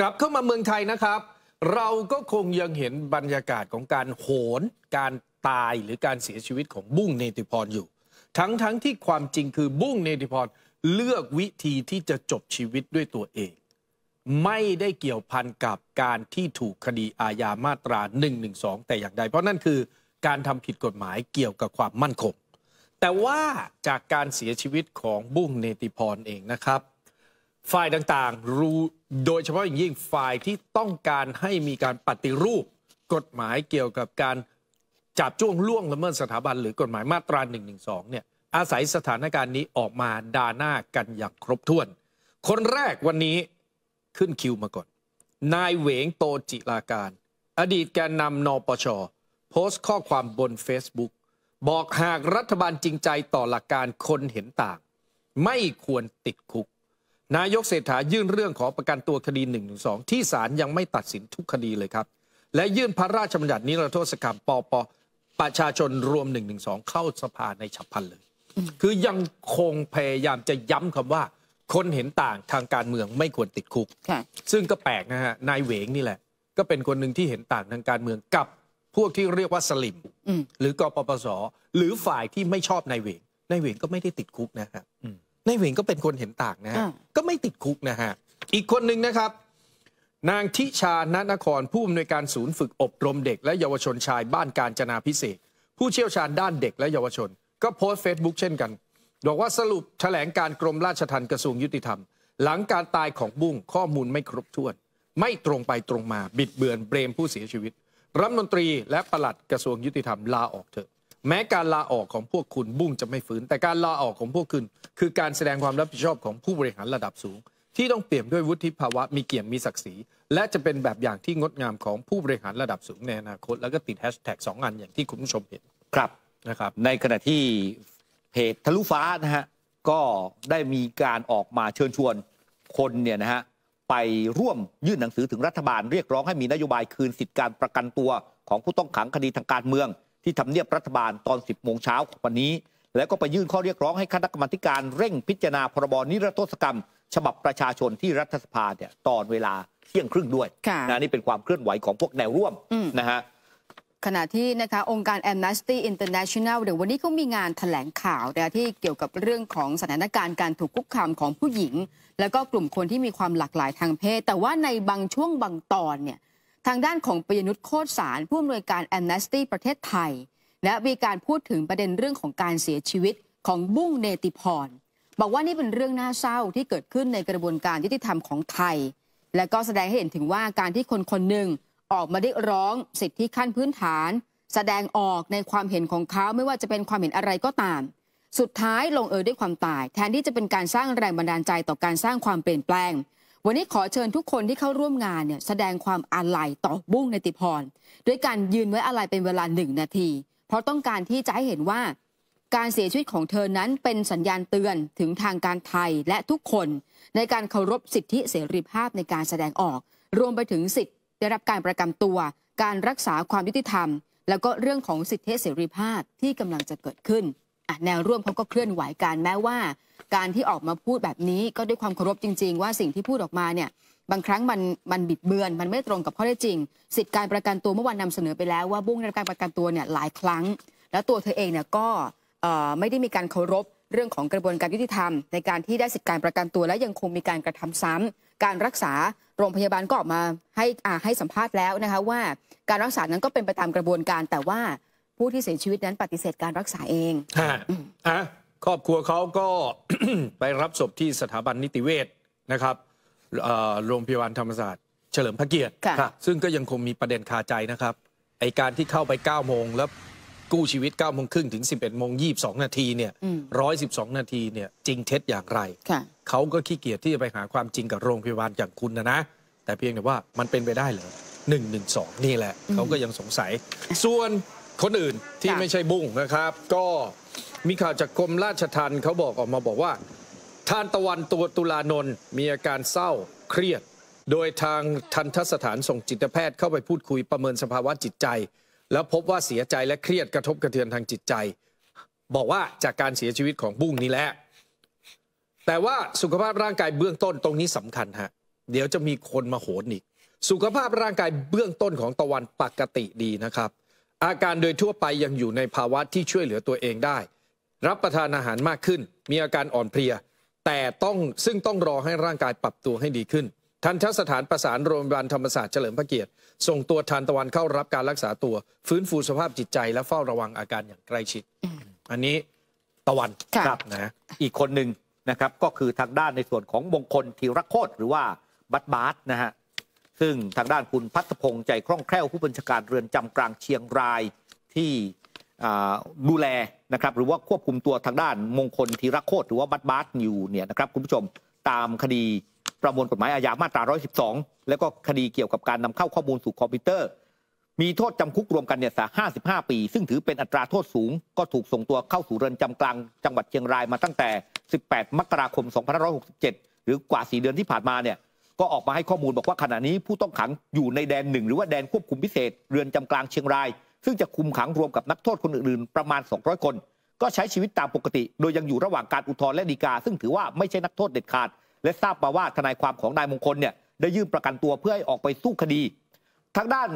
กลับเข้ามาเมืองไทยนะครับ เราก็คงยังเห็นบรรยากาศของการโหน การตายหรือการเสียชีวิตของบุ้งเนติพรอยู่ ทั้งๆทที่ความจริงคือบุ้งเนติพรเลือกวิธีที่จะจบชีวิตด้วยตัวเอง ไม่ได้เกี่ยวพันกับการที่ถูกคดีอาญามาตรา1นึแต่อย่างใดเพราะนั่นคือการทำผิดกฎหมายเกี่ยวกับความมั่นคงแต่ว่าจากการเสียชีวิตของบุ้งเนติพรเองนะครับฝ่ายต่างๆ รู้โดยเฉพาะอย่างยิ่งฝ่ายที่ต้องการให้มีการปฏิรูป กฎหมายเกี่ยวกับการจับจ้วงล่วงละเมิดสถาบันหรือกฎหมายมาตรา 112 เนี่ย อาศัยสถานการณ์นี้ออกมาดาหน้ากันอย่างครบถ้วน คนแรกวันนี้ขึ้นคิวมาก่อน นายเหวงโตจิลาการ อดีตแกนนำนปช โพสต์ข้อความบน Facebook บอกหากรัฐบาลจริงใจต่อหลักการคนเห็นต่าง ไม่ควรติดคุกนายกเศรษฐายื่นเรื่องขอประกันตัวคดี1นึที่ศาลยังไม่ตัดสินทุกคดีเลยครับ และยื่นพระราชบัญญัตินิรโทษกรรมปปประชาชนรวม1นึเข้าสภาในฉับพลันเลยคือยังคงพยายามจะย้ำคำว่า คนเห็นต่างทางการเมืองไม่ควรติดคุกซึ่งก็แปลกนะฮะนายเวงนี่แหละ ก็เป็นคนหนึ่งที่เห็นต่างทางการเมืองกับ พวกที่เรียกว่าสลิมหรือกปปสหรือฝ่ายที่ไม่ชอบนายเวงนายเวงก็ไม่ได้ติดคุกนะครับนายเหวงก็เป็นคนเห็นต่างนะฮะ ก็ไม่ติดคุกนะฮะ อีกคนหนึ่งนะครับ นางทิชาณนครผู้อำนวยการศูนย์ฝึกอบรมเด็กและเยาวชนชายบ้านการจนาพิเศษ ผู้เชี่ยวชาญด้านเด็กและเยาวชน ก็โพสต์เฟซบุ๊กเช่นกันบอกว่าสรุปแถลงการกรมราชทัณฑ์กระทรวงยุติธรรม หลังการตายของบุ้งข้อมูลไม่ครบถ้วน ไม่ตรงไปตรงมาบิดเบือนเบรมผู้เสียชีวิต รัฐมนตรีและปลัดกระทรวงยุติธรรมลาออกเถอะแม้การลาออกของพวกคุณบุ้งจะไม่ฟื้นแต่การลาออกของพวกคุณคือการแสดงความรับผิดชอบของผู้บริหารระดับสูง ที่ต้องเปลี่ยนด้วยวุฒิภาวะมีเกียรติมีศักดิ์ศรี และจะเป็นแบบอย่างที่งดงามของผู้บริหารระดับสูงในอนาคต แล้วก็ติดแฮชแท็กสองอันอย่างที่คุณผู้ชมเห็นครับนะครับในขณะที่เพจทะลุฟ้านะฮะก็ได้มีการออกมาเชิญชวนคนเนี่ยนะฮะไปร่วมยื่นหนังสือถึงรัฐบาลเรียกร้องให้มีนโยบายคืนสิทธิการประกันตัวของผู้ต้องขังคดีทางการเมืองที่ทำเนียบรัฐบาลตอน 10โมงเช้าของวันนี้ แล้วก็ไปยื่นข้อเรียกร้อง ให้คณะกรรมการเร่งพิจารณาพรบนิรโทษกรรม ฉบับประชาชนที่รัฐสภาเนี่ยตอนเวลาเที่ยงครึ่งด้วยนะนี่เป็นความเคลื่อนไหวของพวกแนวร่วมนะฮะขณะที่นะคะองค์การ Amnesty International เดี๋ยววันนี้เขามีงานถแถลงข่าวนะที่เกี่ยวกับเรื่องของสถานการณ์การถูกคุกคามของผู้หญิง แล้วก็กลุ่มคนที่มีความหลากหลายทางเพศ แต่ว่าในบางช่วงบางตอนเนี่ยทางด้านของปยนุชโคตรสารผู้อำนวยการแอมเนสตี้ประเทศไทย และมีการพูดถึงประเด็นเรื่องของการเสียชีวิตของบุ้งเนติพรบอกว่านี่เป็นเรื่องน่าเศร้าที่เกิดขึ้นในกระบวนการยุติธรรมของไทย และก็แสดงให้เห็นถึงว่าการที่คนคนหนึ่งออกมาเรียกร้องสิทธิขั้นพื้นฐาน แสดงออกในความเห็นของเขาไม่ว่าจะเป็นความเห็นอะไรก็ตาม สุดท้ายลงเอยด้วยความตาย แทนที่จะเป็นการสร้างแรงบันดาลใจต่อการสร้างความเปลี่ยนแปลงวันนี้ขอเชิญทุกคนที่เข้าร่วมงานเนี่ยแสดงความอาลัยต่อบุ้งในติพรด้วยการยืนไว้อาลัยเป็นเวลาหนึ่งนาที เพราะต้องการที่จะให้เห็นว่า การเสียชีวิตของเธอนั้น เป็นสัญญาณเตือนถึงทางการไทยและทุกคน ในการเคารพสิทธิเสรีภาพในการแสดงออก รวมไปถึงสิทธิได้รับการประกันตัว การรักษาความยุติธรรม แล้วก็เรื่องของสิทธิเสรีภาพที่กำลังจะเกิดขึ้นแนวร่วมเขาก็เคลื่อนไหวกันแม้ว่าการที่ออกมาพูดแบบนี้ก็ด้วยความเคารพจริง ๆ ว่าสิ่งที่พูดออกมาเนี่ยบางครั้งมันมันบิดเบือนมันไม่ตรงกับข้อเท็จจริงสิทธิการประกันตัวเมื่อวานนาเสนอไปแล้วว่าบุ้งได้รับการประกันตัวเนี่ยหลายครั้ง แล้วตัวเธอเองเนี่ยก็ไม่ได้มีการเคารพเรื่องของกระบวนการยุติธรรม ในการที่ได้สิทธิการประกันตัวและยังคงมีการกระทำซ้ำ การรักษาโรงพยาบาลก็ออกมาให้ให้สัมภาษณ์แล้วนะคะว่า การรักษานั้นก็เป็นไปตามกระบวนการแต่ว่าผู้ที่เสียชีวิตนั้นปฏิเสธการรักษาเองฮะอ่ะครอบครัวเขาก็ไปรับศพที่สถาบันนิติเวชนะครับโรงพยาบาลธรรมศาสตร์ เฉลิมพระเกียรติ ซึ่งก็ยังคงมีประเด็นคาใจนะครับ ไอการที่เข้าไป9โมง แล้วกู้ชีวิต9โมงครึ่งถึง 11โมงยีนาทีเนี่ยร้112 นาทีเนี่ยจริงเท็จอย่างไร เขาก็ขี้เกียจที่จะไปหาความจริงกับโรงพยาบาลอย่างคุณนะนะ แต่เพียงแต่ว่ามันเป็นไปได้เหรอสองนี่แหละเขาก็ยังสงสัย ส่วนคนอื่นที่ไม่ใช่บุ้งนะครับ ก็มีข่าวจากกรมราชทัณฑ์เขาบอกออกมาบอกว่าทานตะวันตัวตุลานน มีอาการเศร้าเครียด โดยทางทันทสถานส่งจิตแพทย์ เข้าไปพูดคุยประเมินสภาวะจิตใจ แล้วพบว่าเสียใจและเครียดกระทบกระเทือนทางจิตใจ บอกว่าจากการเสียชีวิตของบุ้งนี่แหละแต่ว่าสุขภาพร่างกายเบื้องต้นตรงนี้สำคัญฮะเดี๋ยวจะมีคนมาโหนอีกสุขภาพร่างกายเบื้องต้นของตะวันปกติดีนะครับอาการโดยทั่วไปยังอยู่ในภาวะที่ช่วยเหลือตัวเองได้ รับประทานอาหารมากขึ้น มีอาการอ่อนเพลีย แต่ต้องซึ่งต้องรอให้ร่างกายปรับตัวให้ดีขึ้น ทันทสถานประสานโรงพยาบาลธรรมศาสตร์เฉลิมพระเกียรติ ส่งตัวทานตะวันเข้ารับการรักษาตัว ฟื้นฟูสภาพจิตใจและเฝ้าระวังอาการอย่างใกล้ชิด อันนี้ตะวันครับนะอีกคนหนึ่งนะครับ ก็คือทางด้านในส่วนของมงคลธีรโคตรหรือว่าบัตบาสนะฮะซึ่งทางด้านคุณพัฒพงศ์ใจคล่องแคล่ว ผู้บัญชาการเรือนจำกลางเชียงรายที่ดูแลนะครับหรือว่าควบคุมตัวทางด้าน มงคลธีรโคตร หรือว่าบัตบาสยู่เนี่ยนะครับคุณผู้ชม ตามคดีประมวลกฎหมายอาญามาตรา 112 แล้วก็คดีเกี่ยวกับการนำเข้าข้อมูลสู่คอมพิวเตอร์ มีโทษจำคุกรวมกันเนี่ยสา55 ปี ซึ่งถือเป็นอัตราโทษสูง ก็ถูกส่งตัวเข้าสู่เรือนจำกลางจังหวัดเชียงรายมาตั้งแต่ 18 มกราคม 2567 หรือกว่า 4 เดือนที่ผ่านมาเนี่ยก็ออกมาให้ข้อมูลบอกว่าขณะนี้ผู้ต้องขังอยู่ในแดนหนึ่งหรือว่าแดนควบคุมพิเศษ เรือนจำกลางเชียงรายซึ่งจะคุมขังรวมกับนักโทษคนอื่นๆ ประมาณ 200 คน ก็ใช้ชีวิตตามปกติ โดยยังอยู่ระหว่างการอุทธรณ์และฎีกา ซึ่งถือว่าไม่ใช่นักโทษเด็ดขาด และทราบมาว่าทนายความของนายมงคลเนี่ยได้ยื่นประกันตัวเพื่อให้ออกไปสู้คดี ทางด้าน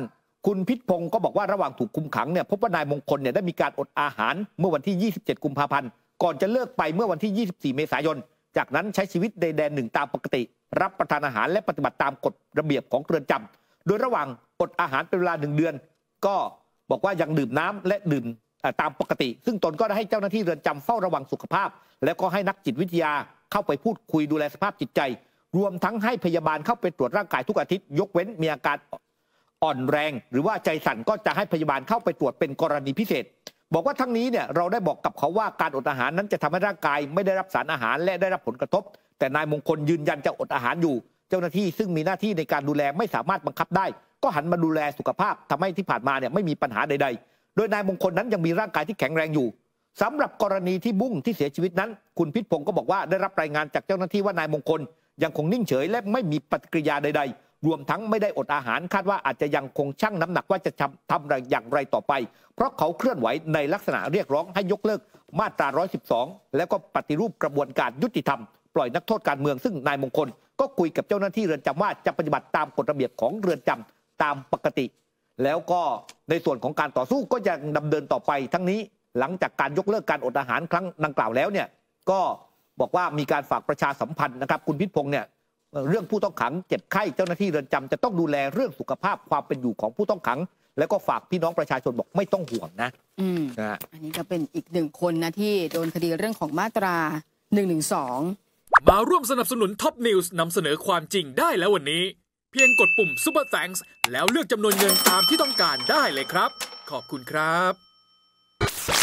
คุณพิษพงศ์ก็บอกว่าระหว่างถูกคุมขังเนี่ยพบว่านายมงคลเนี่ยได้มีการอดอาหารเมื่อวันที่ 27กุมภาพันธ์ก่อนจะเลิกไปเมื่อวันที่ 24 เมษายนจากนั้นใช้ชีวิตในแดนหนึ่งตามปกติ รับประทานอาหารและปฏิบัติตามกฎระเบียบของเรือนจำ โดยระหว่างอดอาหาร เป็นเวลาหนึ่งเดือนก็บอกว่ายังดื่มน้ำและดื่มตามปกติ ซึ่งตนก็ได้ให้เจ้าหน้าที่เรือนจำเฝ้าระวังสุขภาพ แล้วก็ให้นักจิตวิทยาเข้าไปพูดคุยดูแลสภาพจิตใจ รวมทั้งให้พยาบาลเข้าไปตรวจร่างกายทุกอาทิตย์ ยกเว้นมีอาการ อ่อนแรงหรือว่าใจสั่นก็จะให้พยาบาลเข้าไปตรวจเป็นกรณีพิเศษบอกว่าทั้งนี้เนี่ยเราได้บอกกับเขาว่าการอดอาหารนั้นจะทำให้ร่างกายไม่ได้รับสารอาหารและได้รับผลกระทบ แต่นายมงคลยืนยันจะอดอาหารอยู่ เจ้าหน้าที่ซึ่งมีหน้าที่ในการดูแลไม่สามารถบังคับได้ ก็หันมาดูแลสุขภาพ ทำให้ที่ผ่านมาเนี่ยไม่มีปัญหาใดๆ โดยนายมงคลนั้นยังมีร่างกายที่แข็งแรงอยู่ สำหรับกรณีที่บุ้งที่เสียชีวิตนั้น คุณพิษพงศ์ก็บอกว่าได้รับรายงานจากเจ้าหน้าที่ว่านายมงคล ยังคงนิ่งเฉย และไม่มีปฏิกิริยาใดๆรวมทั้งไม่ได้อดอาหารคาดว่าอาจจะยังคงชั่งน้ำหนักว่าจะทำทำอย่างไรต่อไป เพราะเขาเคลื่อนไหวในลักษณะเรียกร้องให้ยกเลิกมาตรา112 แล้วก็ปฏิรูปกระบวนการยุติธรรมปล่อยนักโทษการเมืองซึ่งนายมงคลก็คุยกับเจ้าหน้าที่เรือนจำว่าจะปฏิบัติตามกฎระเบียบของเรือนจำตามปกติ แล้วก็ในส่วนของการต่อสู้ก็ยังดำเนินต่อไป ทั้งนี้หลังจากการยกเลิกการอดอาหารครั้งดังกล่าวแล้วเนี่ยก็บอกว่ามีการฝากประชาสัมพันธ์นะครับคุณพิษพงศ์เนี่ยเรื่องผู้ต้องขังเจ็บไข้เจ้าหน้าที่เรือนจำจะต้องดูแลเรื่องสุขภาพความเป็นอยู่ของผู้ต้องขัง แล้วก็ฝากพี่น้องประชาชนบอกไม่ต้องห่วงนะนะอันนี้ก็เป็นอีกหนึ่งคนนะที่โดนคดีเรื่องของมาตรา1นึมาร่วมสนับสนุนท็อปนิวส์นำเสนอความจริงได้แล้ววันนี้ เพียงกดปุ่มป u ปอร์แฟงส์แล้วเลือกจำนวนเงินตามที่ต้องการได้เลยครับ ขอบคุณครับ